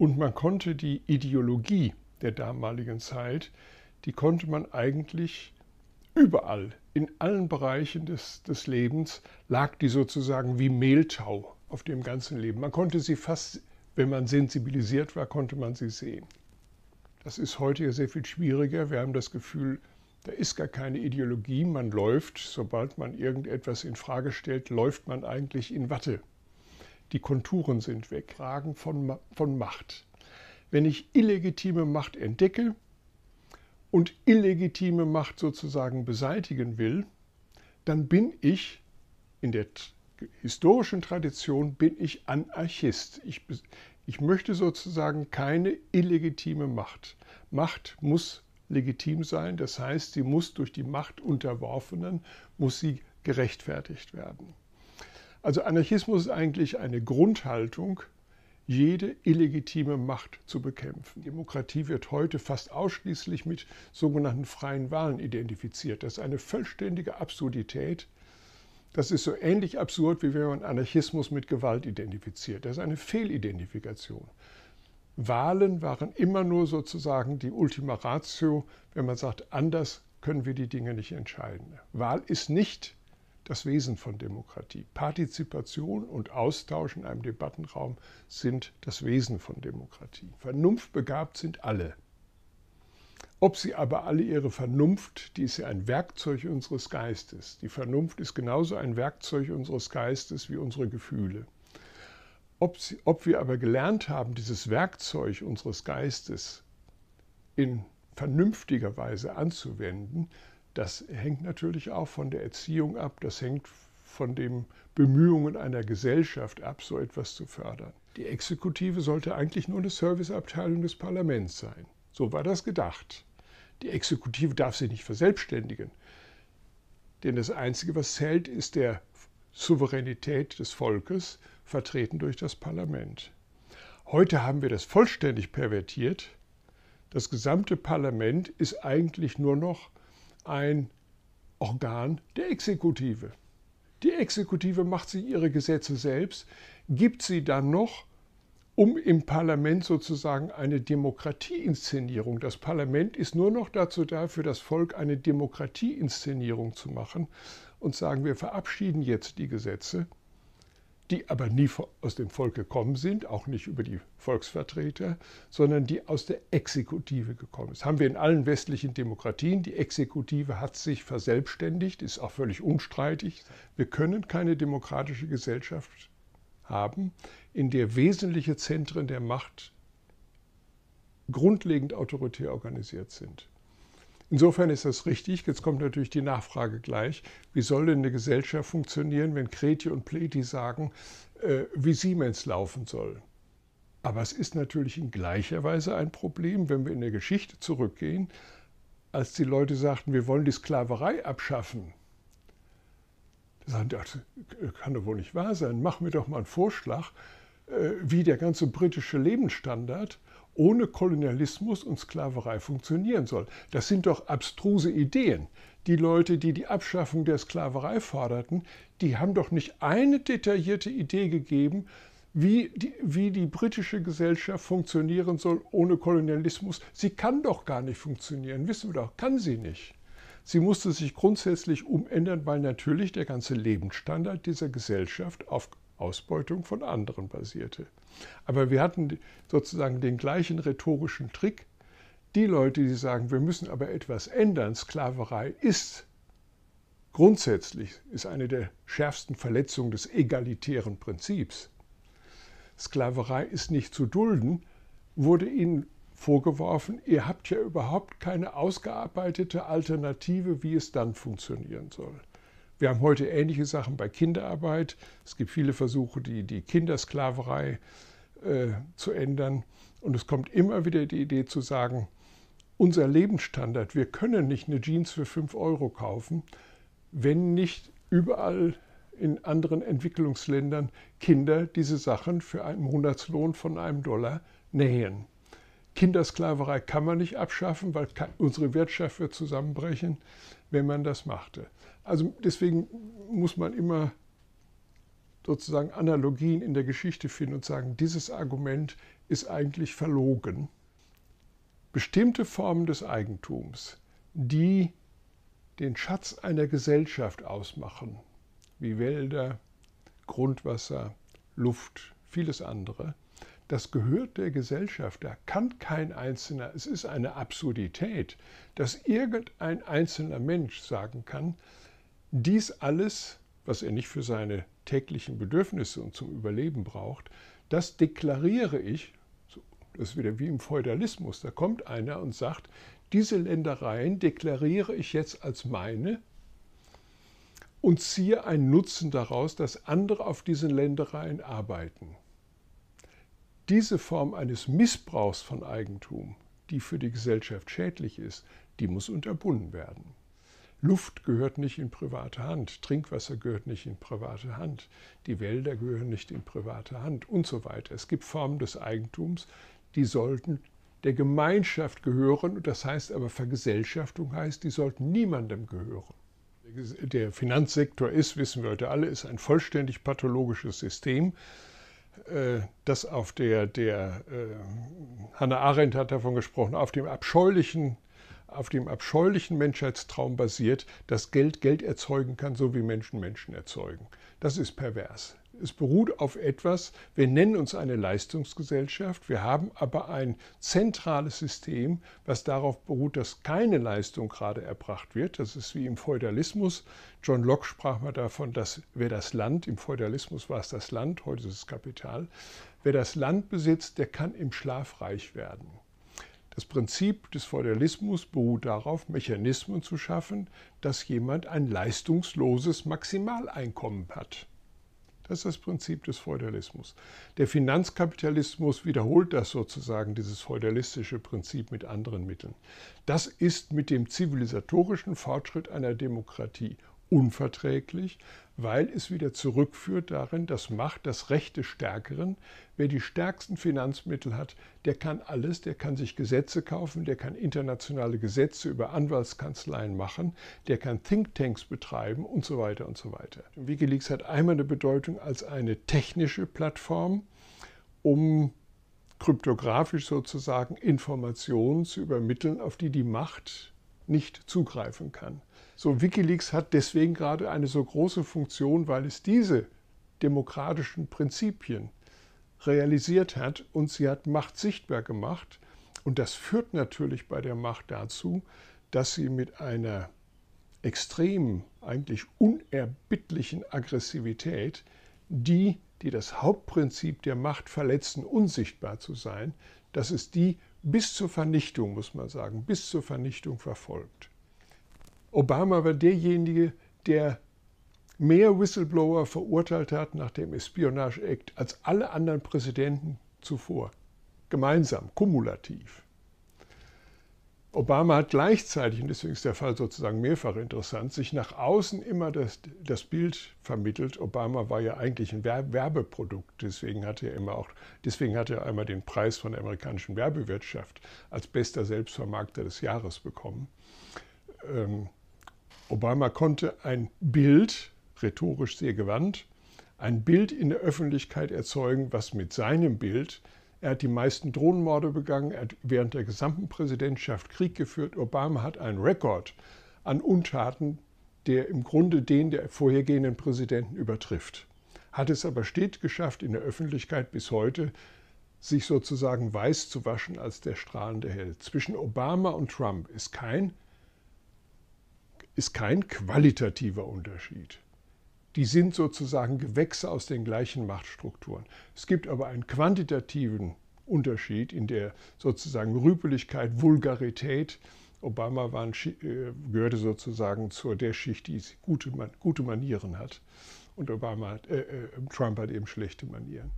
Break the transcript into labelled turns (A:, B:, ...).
A: Und man konnte die Ideologie der damaligen Zeit, die konnte man eigentlich überall, in allen Bereichen des, des Lebens, lag die sozusagen wie Mehltau auf dem ganzen Leben. Man konnte sie fast, wenn man sensibilisiert war, konnte man sie sehen. Das ist heute ja sehr viel schwieriger. Wir haben das Gefühl, da ist gar keine Ideologie. Man läuft, sobald man irgendetwas in Frage stellt, läuft man eigentlich in Watte die Konturen sind weg. Fragen von, von Macht. Wenn ich illegitime Macht entdecke und illegitime Macht sozusagen beseitigen will, dann bin ich in der historischen Tradition bin ich Anarchist. Ich, ich möchte sozusagen keine illegitime Macht. Macht muss legitim sein, das heißt, sie muss durch die Macht unterworfenen, muss sie gerechtfertigt werden. Also Anarchismus ist eigentlich eine Grundhaltung, jede illegitime Macht zu bekämpfen. Demokratie wird heute fast ausschließlich mit sogenannten freien Wahlen identifiziert. Das ist eine vollständige Absurdität. Das ist so ähnlich absurd, wie wenn man Anarchismus mit Gewalt identifiziert. Das ist eine Fehlidentifikation. Wahlen waren immer nur sozusagen die Ultima Ratio, wenn man sagt, anders können wir die Dinge nicht entscheiden. Wahl ist nicht das Wesen von Demokratie. Partizipation und Austausch in einem Debattenraum sind das Wesen von Demokratie. Vernunftbegabt sind alle. Ob sie aber alle ihre Vernunft, die ist ja ein Werkzeug unseres Geistes. Die Vernunft ist genauso ein Werkzeug unseres Geistes wie unsere Gefühle. Ob, sie, ob wir aber gelernt haben, dieses Werkzeug unseres Geistes in vernünftiger Weise anzuwenden, das hängt natürlich auch von der Erziehung ab, das hängt von den Bemühungen einer Gesellschaft ab, so etwas zu fördern. Die Exekutive sollte eigentlich nur eine Serviceabteilung des Parlaments sein. So war das gedacht. Die Exekutive darf sich nicht verselbstständigen, denn das Einzige, was zählt, ist der Souveränität des Volkes, vertreten durch das Parlament. Heute haben wir das vollständig pervertiert. Das gesamte Parlament ist eigentlich nur noch ein Organ der Exekutive. Die Exekutive macht sich ihre Gesetze selbst, gibt sie dann noch, um im Parlament sozusagen eine Demokratieinszenierung. Das Parlament ist nur noch dazu da, für das Volk eine Demokratieinszenierung zu machen und sagen, wir verabschieden jetzt die Gesetze die aber nie aus dem Volk gekommen sind, auch nicht über die Volksvertreter, sondern die aus der Exekutive gekommen ist. Haben wir in allen westlichen Demokratien. Die Exekutive hat sich verselbstständigt, ist auch völlig unstreitig. Wir können keine demokratische Gesellschaft haben, in der wesentliche Zentren der Macht grundlegend autoritär organisiert sind. Insofern ist das richtig. Jetzt kommt natürlich die Nachfrage gleich. Wie soll denn eine Gesellschaft funktionieren, wenn Kreti und Pleti sagen, äh, wie Siemens laufen soll? Aber es ist natürlich in gleicher Weise ein Problem, wenn wir in der Geschichte zurückgehen, als die Leute sagten, wir wollen die Sklaverei abschaffen. Da sagen die, das kann doch wohl nicht wahr sein, mach mir doch mal einen Vorschlag, äh, wie der ganze britische Lebensstandard ohne Kolonialismus und Sklaverei funktionieren soll. Das sind doch abstruse Ideen. Die Leute, die die Abschaffung der Sklaverei forderten, die haben doch nicht eine detaillierte Idee gegeben, wie die, wie die britische Gesellschaft funktionieren soll ohne Kolonialismus. Sie kann doch gar nicht funktionieren, wissen wir doch, kann sie nicht. Sie musste sich grundsätzlich umändern, weil natürlich der ganze Lebensstandard dieser Gesellschaft auf Ausbeutung von anderen basierte. Aber wir hatten sozusagen den gleichen rhetorischen Trick. Die Leute, die sagen, wir müssen aber etwas ändern, Sklaverei ist grundsätzlich ist eine der schärfsten Verletzungen des egalitären Prinzips. Sklaverei ist nicht zu dulden, wurde ihnen vorgeworfen, ihr habt ja überhaupt keine ausgearbeitete Alternative, wie es dann funktionieren soll. Wir haben heute ähnliche Sachen bei Kinderarbeit. Es gibt viele Versuche, die, die Kindersklaverei äh, zu ändern. Und es kommt immer wieder die Idee zu sagen, unser Lebensstandard, wir können nicht eine Jeans für 5 Euro kaufen, wenn nicht überall in anderen Entwicklungsländern Kinder diese Sachen für einen Monatslohn von einem Dollar nähen. Kindersklaverei kann man nicht abschaffen, weil unsere Wirtschaft wird zusammenbrechen, wenn man das machte. Also deswegen muss man immer sozusagen Analogien in der Geschichte finden und sagen, dieses Argument ist eigentlich verlogen. Bestimmte Formen des Eigentums, die den Schatz einer Gesellschaft ausmachen, wie Wälder, Grundwasser, Luft, vieles andere, das gehört der Gesellschaft, da kann kein Einzelner, es ist eine Absurdität, dass irgendein einzelner Mensch sagen kann, dies alles, was er nicht für seine täglichen Bedürfnisse und zum Überleben braucht, das deklariere ich, das ist wieder wie im Feudalismus, da kommt einer und sagt, diese Ländereien deklariere ich jetzt als meine und ziehe einen Nutzen daraus, dass andere auf diesen Ländereien arbeiten diese Form eines Missbrauchs von Eigentum, die für die Gesellschaft schädlich ist, die muss unterbunden werden. Luft gehört nicht in private Hand, Trinkwasser gehört nicht in private Hand, die Wälder gehören nicht in private Hand und so weiter. Es gibt Formen des Eigentums, die sollten der Gemeinschaft gehören. Und das heißt aber, Vergesellschaftung heißt, die sollten niemandem gehören. Der Finanzsektor ist, wissen wir heute alle, ist ein vollständig pathologisches System. Äh, das auf der, der äh, Hannah Arendt hat davon gesprochen, auf dem abscheulichen auf dem abscheulichen Menschheitstraum basiert, dass Geld Geld erzeugen kann, so wie Menschen Menschen erzeugen. Das ist pervers. Es beruht auf etwas, wir nennen uns eine Leistungsgesellschaft, wir haben aber ein zentrales System, was darauf beruht, dass keine Leistung gerade erbracht wird. Das ist wie im Feudalismus. John Locke sprach mal davon, dass wer das Land, im Feudalismus war es das Land, heute ist es Kapital, wer das Land besitzt, der kann im Schlaf reich werden. Das Prinzip des Feudalismus beruht darauf, Mechanismen zu schaffen, dass jemand ein leistungsloses Maximaleinkommen hat. Das ist das Prinzip des Feudalismus. Der Finanzkapitalismus wiederholt das sozusagen, dieses feudalistische Prinzip mit anderen Mitteln. Das ist mit dem zivilisatorischen Fortschritt einer Demokratie unverträglich, weil es wieder zurückführt darin, dass Macht das Recht des Stärkeren, wer die stärksten Finanzmittel hat, der kann alles, der kann sich Gesetze kaufen, der kann internationale Gesetze über Anwaltskanzleien machen, der kann Thinktanks betreiben und so weiter und so weiter. Wikileaks hat einmal eine Bedeutung als eine technische Plattform, um kryptografisch sozusagen Informationen zu übermitteln, auf die die Macht nicht zugreifen kann. So, Wikileaks hat deswegen gerade eine so große Funktion, weil es diese demokratischen Prinzipien realisiert hat und sie hat Macht sichtbar gemacht. Und das führt natürlich bei der Macht dazu, dass sie mit einer extremen, eigentlich unerbittlichen Aggressivität die, die das Hauptprinzip der Macht verletzen, unsichtbar zu sein, dass es die bis zur Vernichtung, muss man sagen, bis zur Vernichtung verfolgt. Obama war derjenige, der mehr Whistleblower verurteilt hat nach dem Espionage Act als alle anderen Präsidenten zuvor. Gemeinsam, kumulativ. Obama hat gleichzeitig, und deswegen ist der Fall sozusagen mehrfach interessant, sich nach außen immer das, das Bild vermittelt. Obama war ja eigentlich ein Werbeprodukt, deswegen hat er immer auch, deswegen hatte er einmal den Preis von der amerikanischen Werbewirtschaft als bester Selbstvermarkter des Jahres bekommen. Ähm, Obama konnte ein Bild, rhetorisch sehr gewandt, ein Bild in der Öffentlichkeit erzeugen, was mit seinem Bild, er hat die meisten Drohnenmorde begangen, er hat während der gesamten Präsidentschaft Krieg geführt. Obama hat einen Rekord an Untaten, der im Grunde den der vorhergehenden Präsidenten übertrifft. Hat es aber stets geschafft, in der Öffentlichkeit bis heute sich sozusagen weiß zu waschen als der strahlende Held. Zwischen Obama und Trump ist kein ist kein qualitativer Unterschied. Die sind sozusagen Gewächse aus den gleichen Machtstrukturen. Es gibt aber einen quantitativen Unterschied in der sozusagen Rüpeligkeit, Vulgarität. Obama war ein, äh, gehörte sozusagen zur der Schicht, die gute, gute Manieren hat. Und Obama, äh, äh Trump hat eben schlechte Manieren.